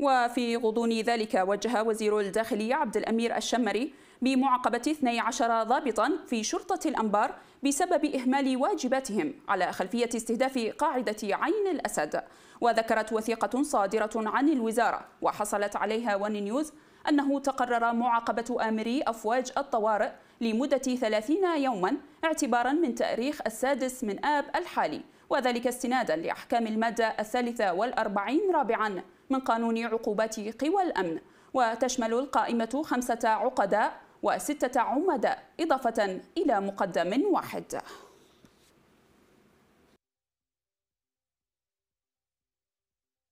وفي غضون ذلك وجه وزير الداخلية عبد الأمير الشمري بمعاقبة 12 ضابطا في شرطة الأنبار بسبب إهمال واجباتهم على خلفية استهداف قاعدة عين الأسد وذكرت وثيقة صادرة عن الوزارة وحصلت عليها ون نيوز أنه تقرر معاقبة آمري أفواج الطوارئ لمدة 30 يوما اعتبارا من تاريخ السادس من آب الحالي وذلك استنادا لأحكام المادة الثالثة والأربعين رابعا من قانون عقوبات قوى الأمن وتشمل القائمة خمسة عقداء وستة عمد إضافة إلى مقدم واحد